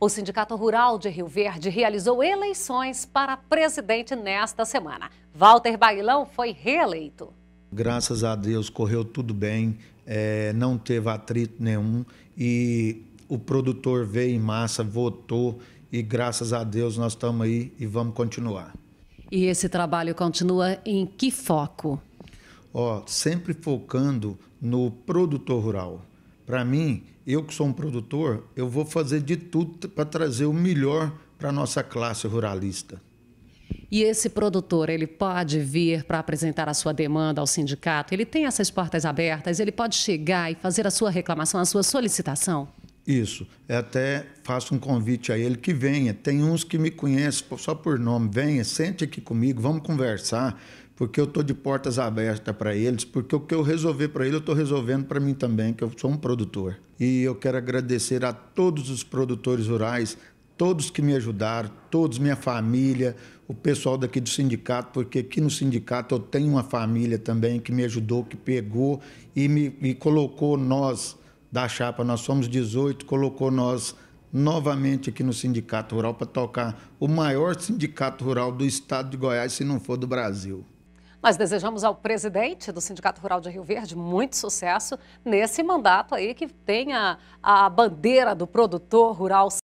O Sindicato Rural de Rio Verde realizou eleições para presidente nesta semana. Walter Bailão foi reeleito. Graças a Deus correu tudo bem, é, não teve atrito nenhum e o produtor veio em massa, votou e graças a Deus nós estamos aí e vamos continuar. E esse trabalho continua em que foco? Ó, sempre focando no produtor rural para mim, eu que sou um produtor, eu vou fazer de tudo para trazer o melhor para a nossa classe ruralista. E esse produtor, ele pode vir para apresentar a sua demanda ao sindicato? Ele tem essas portas abertas? Ele pode chegar e fazer a sua reclamação, a sua solicitação? Isso. Eu até faço um convite a ele que venha. Tem uns que me conhecem só por nome. Venha, sente aqui comigo, vamos conversar porque eu estou de portas abertas para eles, porque o que eu resolver para eles, eu estou resolvendo para mim também, que eu sou um produtor. E eu quero agradecer a todos os produtores rurais, todos que me ajudaram, todos, minha família, o pessoal daqui do sindicato, porque aqui no sindicato eu tenho uma família também que me ajudou, que pegou e me e colocou nós da chapa, nós somos 18, colocou nós novamente aqui no Sindicato Rural para tocar o maior sindicato rural do estado de Goiás, se não for do Brasil. Nós desejamos ao presidente do Sindicato Rural de Rio Verde muito sucesso nesse mandato aí que tenha a bandeira do produtor rural